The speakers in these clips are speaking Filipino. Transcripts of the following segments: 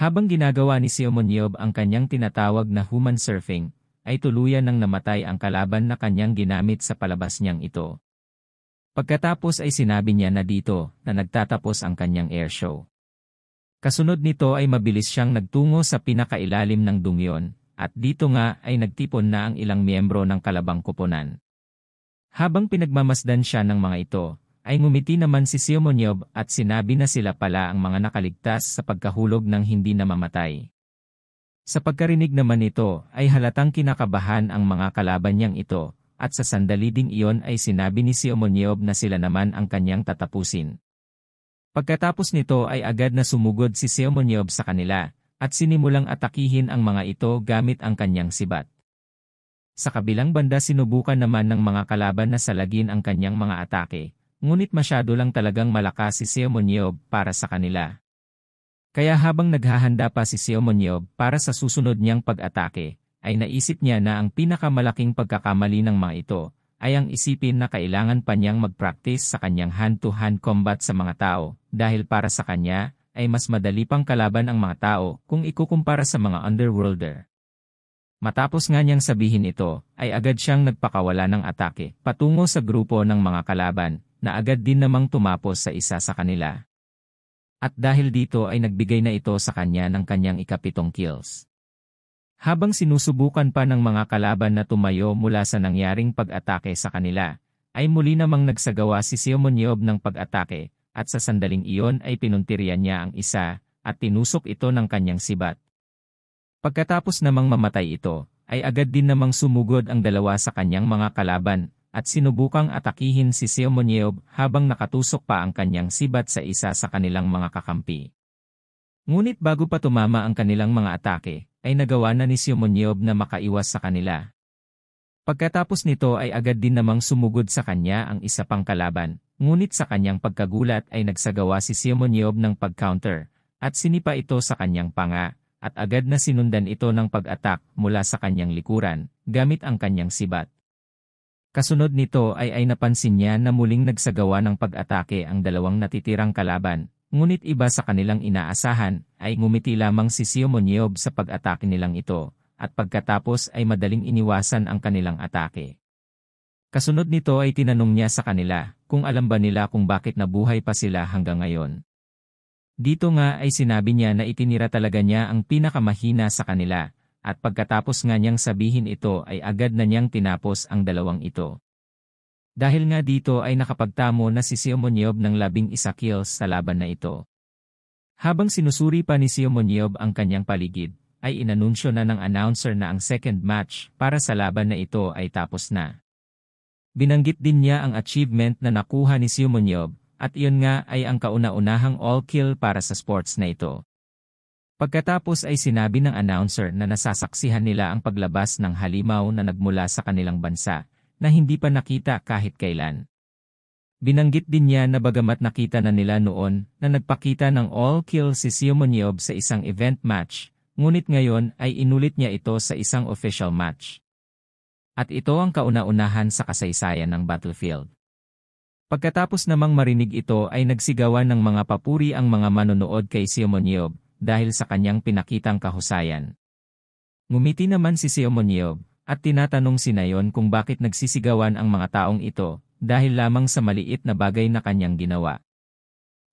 Habang ginagawa ni Simonyob ang kanyang tinatawag na human surfing, ay tuluyan ng namatay ang kalaban na kanyang ginamit sa palabas niyang ito. Pagkatapos ay sinabi niya na dito na nagtatapos ang kanyang airshow. Kasunod nito ay mabilis siyang nagtungo sa pinakailalim ng dungyon, at dito nga ay nagtipon na ang ilang miyembro ng kalabang kuponan. Habang pinagmamasdan siya ng mga ito, ay ngumiti naman si Simonyob at sinabi na sila pala ang mga nakaligtas sa pagkahulog ng hindi namamatay. Sa pagkarinig naman nito ay halatang kinakabahan ang mga kalaban niyang ito at sa sandali ding iyon ay sinabi ni Simonyob na sila naman ang kanyang tatapusin. Pagkatapos nito ay agad na sumugod si Simonyob sa kanila at sinimulang atakihin ang mga ito gamit ang kanyang sibat. Sa kabilang banda sinubukan naman ng mga kalaban na salagin ang kanyang mga atake ngunit masyado lang talagang malakas si Seomoniob para sa kanila. Kaya habang naghahanda pa si Seomoniob para sa susunod niyang pag-atake, ay naisip niya na ang pinakamalaking pagkakamali ng mga ito ay ang isipin na kailangan pa niyang mag-practice sa kanyang hand-to-hand -hand combat sa mga tao dahil para sa kanya ay mas madali pang kalaban ang mga tao kung ikukumpara sa mga underworlder. Matapos nga niyang sabihin ito, ay agad siyang nagpakawala ng atake patungo sa grupo ng mga kalaban na agad din namang tumapos sa isa sa kanila. At dahil dito ay nagbigay na ito sa kanya ng kanyang ikapitong kills. Habang sinusubukan pa ng mga kalaban na tumayo mula sa nangyaring pag-atake sa kanila, ay muli namang nagsagawa si Simonyob ng pag-atake at sa sandaling iyon ay pinuntirian niya ang isa at tinusok ito ng kanyang sibat. Pagkatapos namang mamatay ito, ay agad din namang sumugod ang dalawa sa kanyang mga kalaban at sinubukang atakihin si Seomonyeob habang nakatusok pa ang kanyang sibat sa isa sa kanilang mga kakampi. Ngunit bago pa tumama ang kanilang mga atake, ay nagawa na ni Seomonyeob na makaiwas sa kanila. Pagkatapos nito ay agad din namang sumugod sa kanya ang isa pang kalaban, ngunit sa kanyang pagkagulat ay nagsagawa si Seomonyeob ng pag-counter, at sinipa ito sa kanyang panga, at agad na sinundan ito ng pag-attack mula sa kanyang likuran, gamit ang kanyang sibat. Kasunod nito ay ay napansin niya na muling nagsagawa ng pag-atake ang dalawang natitirang kalaban, ngunit iba sa kanilang inaasahan ay ngumiti lamang si Siomonyob sa pag-atake nilang ito, at pagkatapos ay madaling iniwasan ang kanilang atake. Kasunod nito ay tinanong niya sa kanila kung alam ba nila kung bakit nabuhay pa sila hanggang ngayon. Dito nga ay sinabi niya na itinira talaga niya ang pinakamahina sa kanila at pagkatapos nga niyang sabihin ito ay agad na niyang tinapos ang dalawang ito. Dahil nga dito ay nakapagtamo na si Simoniob ng labing isa kills sa laban na ito. Habang sinusuri pa ni Simoniob ang kanyang paligid, ay inanunsyo na ng announcer na ang second match para sa laban na ito ay tapos na. Binanggit din niya ang achievement na nakuha ni Simoniob at iyon nga ay ang kauna-unahang all-kill para sa sports na ito. Pagkatapos ay sinabi ng announcer na nasasaksihan nila ang paglabas ng halimaw na nagmula sa kanilang bansa na hindi pa nakita kahit kailan. Binanggit din niya na bagamat nakita na nila noon na nagpakita ng all-kill si Simoniob sa isang event match, ngunit ngayon ay inulit niya ito sa isang official match. At ito ang kauna-unahan sa kasaysayan ng battlefield. Pagkatapos namang marinig ito ay nagsigawan ng mga papuri ang mga manonood kay Simoniob dahil sa kanyang pinakitang kahusayan. Ngumiti naman si Seomoniob, at tinatanong si Nayon kung bakit nagsisigawan ang mga taong ito, dahil lamang sa maliit na bagay na kanyang ginawa.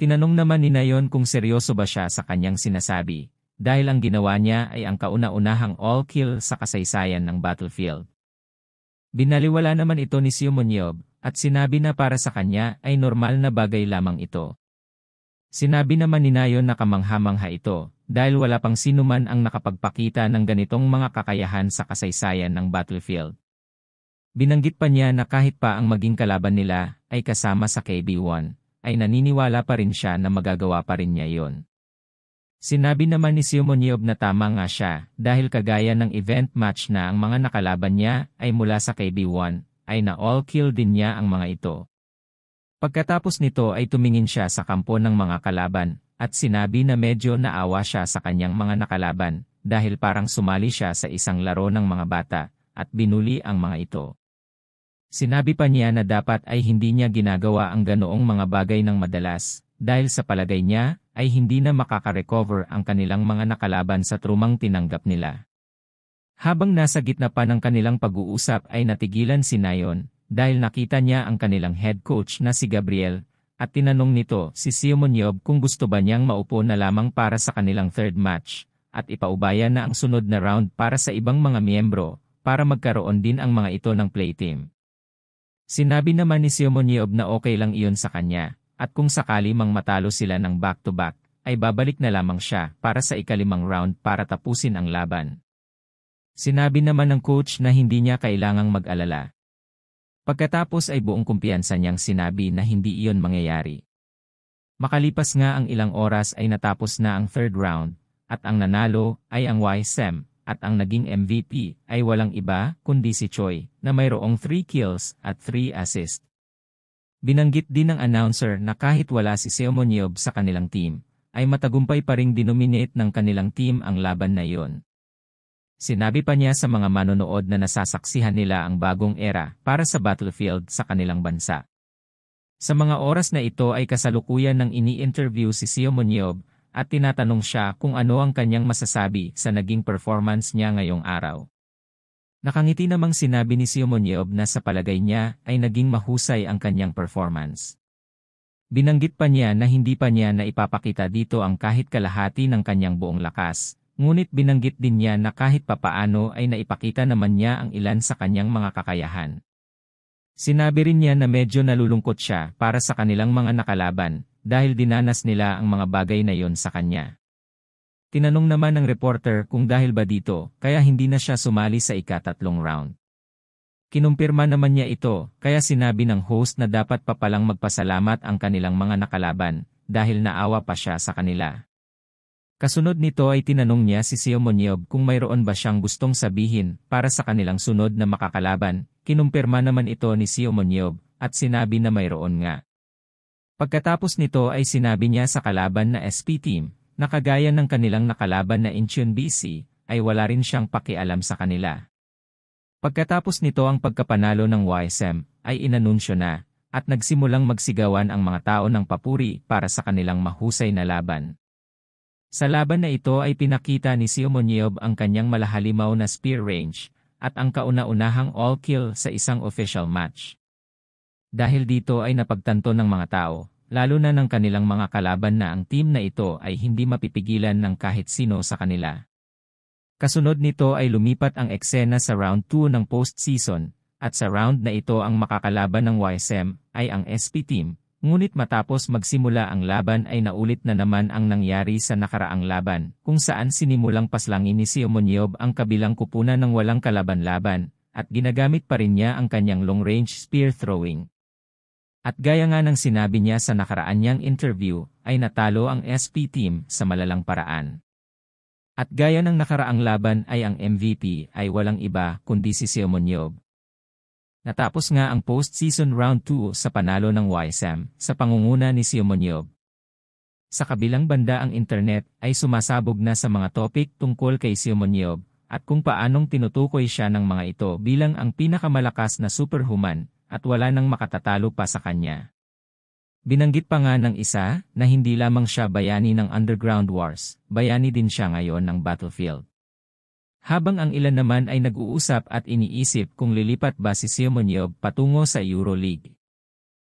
Tinanong naman ni Nayon kung seryoso ba siya sa kanyang sinasabi, dahil ang ginawa niya ay ang kauna-unahang all-kill sa kasaysayan ng battlefield. Binaliwala naman ito ni Siumonyob, at sinabi na para sa kanya ay normal na bagay lamang ito. Sinabi naman ni Nayon na kamanghamangha ito, dahil wala pang sinuman ang nakapagpakita ng ganitong mga kakayahan sa kasaysayan ng battlefield. Binanggit pa niya na kahit pa ang maging kalaban nila ay kasama sa KB-1, ay naniniwala pa rin siya na magagawa pa rin niya yon. Sinabi naman ni Simoniob na tama nga siya dahil kagaya ng event match na ang mga nakalaban niya ay mula sa KB-1, ay na all kill din niya ang mga ito. Pagkatapos nito ay tumingin siya sa kampo ng mga kalaban, at sinabi na medyo naawa siya sa kanyang mga nakalaban, dahil parang sumali siya sa isang laro ng mga bata, at binuli ang mga ito. Sinabi pa niya na dapat ay hindi niya ginagawa ang ganoong mga bagay ng madalas, dahil sa palagay niya, ay hindi na makaka-recover ang kanilang mga nakalaban sa trumang tinanggap nila. Habang nasa gitna pa ng kanilang pag-uusap ay natigilan si Nayon, dahil nakita niya ang kanilang head coach na si Gabriel, at tinanong nito si Simonyob kung gusto ba niyang maupo na lamang para sa kanilang third match, at ipaubaya na ang sunod na round para sa ibang mga miyembro, para magkaroon din ang mga ito ng play team. Sinabi naman ni Simonyob na okay lang iyon sa kanya, at kung sakali mang matalo sila ng back to -back, ay babalik na lamang siya para sa ikalimang round para tapusin ang laban. Sinabi naman ng coach na hindi niya kailangang mag-alala Pagkatapos ay buong kumpiyansa niyang sinabi na hindi iyon mangyayari. Makalipas nga ang ilang oras ay natapos na ang third round, at ang nanalo ay ang YSM, e at ang naging MVP ay walang iba kundi si Choi, na mayroong 3 kills at 3 assists. Binanggit din ng announcer na kahit wala si Seomoniob sa kanilang team, ay matagumpay pa ring dinominate ng kanilang team ang laban na iyon. Sinabi pa niya sa mga manonood na nasasaksihan nila ang bagong era para sa battlefield sa kanilang bansa. Sa mga oras na ito ay kasalukuyan ng ini-interview si Sio Moniob at tinatanong siya kung ano ang kanyang masasabi sa naging performance niya ngayong araw. Nakangiti namang sinabi ni Sio Moniob na sa palagay niya ay naging mahusay ang kanyang performance. Binanggit pa niya na hindi pa niya na ipapakita dito ang kahit kalahati ng kanyang buong lakas Ngunit binanggit din niya na kahit papaano ay naipakita naman niya ang ilan sa kanyang mga kakayahan. Sinabi rin niya na medyo nalulungkot siya para sa kanilang mga nakalaban dahil dinanas nila ang mga bagay na yon sa kanya. Tinanong naman ng reporter kung dahil ba dito kaya hindi na siya sumali sa ikatatlong round. Kinumpirma naman niya ito, kaya sinabi ng host na dapat pa palang magpasalamat ang kanilang mga nakalaban, dahil naawa pa siya sa kanila. Kasunod nito ay tinanong niya si Siomonyog kung mayroon ba siyang gustong sabihin para sa kanilang sunod na makakalaban, kinumpirma naman ito ni Siomonyog at sinabi na mayroon nga. Pagkatapos nito ay sinabi niya sa kalaban na SP team na kagaya ng kanilang nakalaban na Incheon BC ay wala rin siyang pakialam sa kanila. Pagkatapos nito ang pagkapanalo ng YSM ay inanunsyo na at nagsimulang magsigawan ang mga tao ng papuri para sa kanilang mahusay na laban. Sa laban na ito ay pinakita ni Siumonyeob ang kanyang malahalimaw na spear range at ang kauna-unahang all-kill sa isang official match. Dahil dito ay napagtanto ng mga tao, lalo na ng kanilang mga kalaban na ang team na ito ay hindi mapipigilan ng kahit sino sa kanila. Kasunod nito ay lumipat ang eksena sa round 2 ng post-season, at sa round na ito ang makakalaban ng YSM ay ang SP team, Ngunit matapos magsimula ang laban ay naulit na naman ang nangyari sa nakaraang laban, kung saan sinimulang paslangin ni Siomonyov ang kabilang kupunan ng walang kalaban-laban, at ginagamit pa rin niya ang kanyang long-range spear throwing. At gaya nga ng sinabi niya sa nakaraan niyang interview, ay natalo ang SP team sa malalang paraan. At gaya ng nakaraang laban ay ang MVP ay walang iba kundi si Siomonyob. Natapos nga ang post-season round 2 sa panalo ng YSM sa pangunguna ni Siumoniob. Sa kabilang banda ang internet ay sumasabog na sa mga topic tungkol kay Siumoniob at kung paanong tinutukoy siya ng mga ito bilang ang pinakamalakas na superhuman at wala nang makatatalo pa sa kanya. Binanggit pa nga ng isa na hindi lamang siya bayani ng Underground Wars, bayani din siya ngayon ng Battlefield habang ang ilan naman ay nag-uusap at iniisip kung lilipat ba si Simonyev patungo sa Euroleague.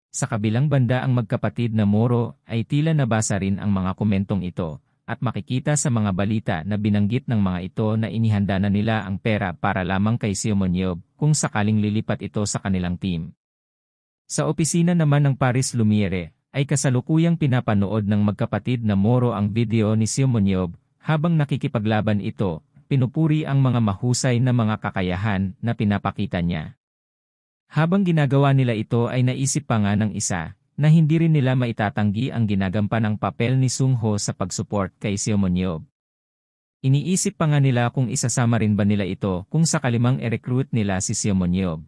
Sa kabilang banda ang magkapatid na Moro ay tila nabasa rin ang mga komentong ito at makikita sa mga balita na binanggit ng mga ito na inihanda na nila ang pera para lamang kay Simonyev kung sakaling lilipat ito sa kanilang team. Sa opisina naman ng Paris Lumiere ay kasalukuyang pinapanood ng magkapatid na Moro ang video ni Simonyev habang nakikipaglaban ito pinupuri ang mga mahusay na mga kakayahan na pinapakita niya. Habang ginagawa nila ito ay naisip pa nga ng isa, na hindi rin nila maitatanggi ang ginagampan ng papel ni Sung Ho sa pagsupport kay Seomonyob. Iniisip pa nga nila kung isasama rin ba nila ito kung sakalimang e-recruit nila si Seomonyob.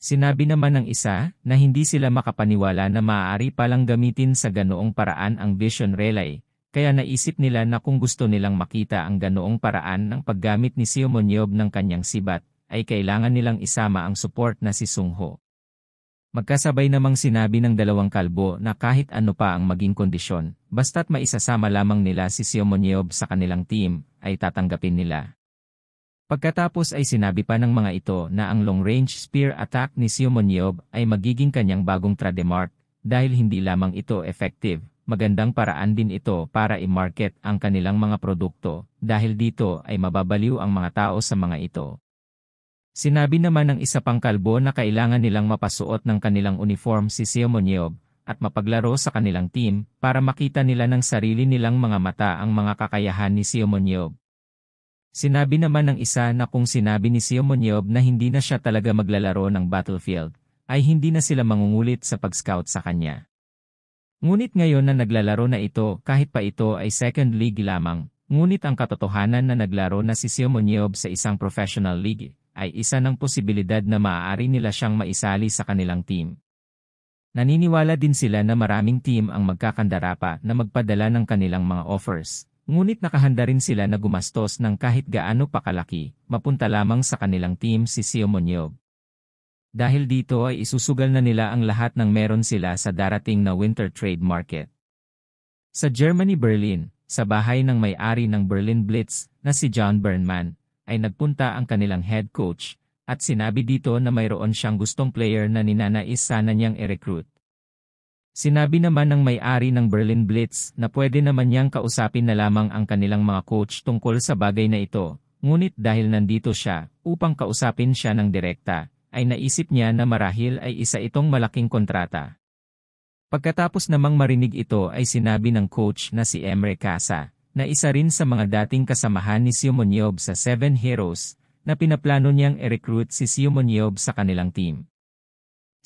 Sinabi naman ng isa na hindi sila makapaniwala na maaari palang gamitin sa ganoong paraan ang Vision Relay kaya naisip nila na kung gusto nilang makita ang ganoong paraan ng paggamit ni Seo ng kanyang sibat, ay kailangan nilang isama ang support na si Sungho. Magkasabay namang sinabi ng dalawang kalbo na kahit ano pa ang maging kondisyon, basta't maisasama lamang nila si Seo sa kanilang team, ay tatanggapin nila. Pagkatapos ay sinabi pa ng mga ito na ang long-range spear attack ni Siomonyov ay magiging kanyang bagong trademark dahil hindi lamang ito effective, magandang paraan din ito para i-market ang kanilang mga produkto dahil dito ay mababaliw ang mga tao sa mga ito. Sinabi naman ng isa pang kalbo na kailangan nilang mapasuot ng kanilang uniform si Simonyob at mapaglaro sa kanilang team para makita nila ng sarili nilang mga mata ang mga kakayahan ni Simonyob. Sinabi naman ng isa na kung sinabi ni Simonyob na hindi na siya talaga maglalaro ng battlefield, ay hindi na sila mangungulit sa pag-scout sa kanya. Ngunit ngayon na naglalaro na ito kahit pa ito ay second league lamang, ngunit ang katotohanan na naglaro na si Simoniob sa isang professional league ay isa ng posibilidad na maaari nila siyang maisali sa kanilang team. Naniniwala din sila na maraming team ang magkakandara pa na magpadala ng kanilang mga offers, ngunit nakahanda rin sila na gumastos ng kahit gaano pa kalaki, mapunta lamang sa kanilang team si Simoniob. Dahil dito ay isusugal na nila ang lahat ng meron sila sa darating na winter trade market. Sa Germany Berlin, sa bahay ng may-ari ng Berlin Blitz na si John Bernman, ay nagpunta ang kanilang head coach at sinabi dito na mayroon siyang gustong player na ninanais sana niyang i-recruit. Sinabi naman ng may-ari ng Berlin Blitz na pwede naman niyang kausapin na lamang ang kanilang mga coach tungkol sa bagay na ito, ngunit dahil nandito siya upang kausapin siya ng direkta, ay naisip niya na marahil ay isa itong malaking kontrata. Pagkatapos namang marinig ito ay sinabi ng coach na si Emre Casa, na isa rin sa mga dating kasamahan ni Siumoniob sa Seven Heroes, na pinaplano niyang i-recruit si Siumoniob sa kanilang team.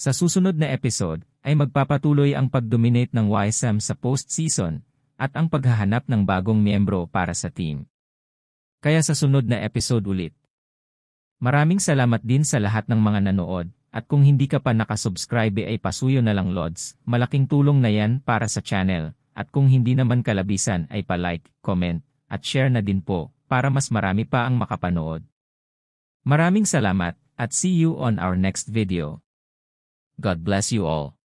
Sa susunod na episode, ay magpapatuloy ang pagdominate ng YSM sa postseason, at ang paghahanap ng bagong miyembro para sa team. Kaya sa sunod na episode ulit, Maraming salamat din sa lahat ng mga nanood, at kung hindi ka pa nakasubscribe ay eh, pasuyo na lang Lods, malaking tulong na yan para sa channel, at kung hindi naman kalabisan ay pa-like, comment, at share na din po, para mas marami pa ang makapanood. Maraming salamat, at see you on our next video. God bless you all.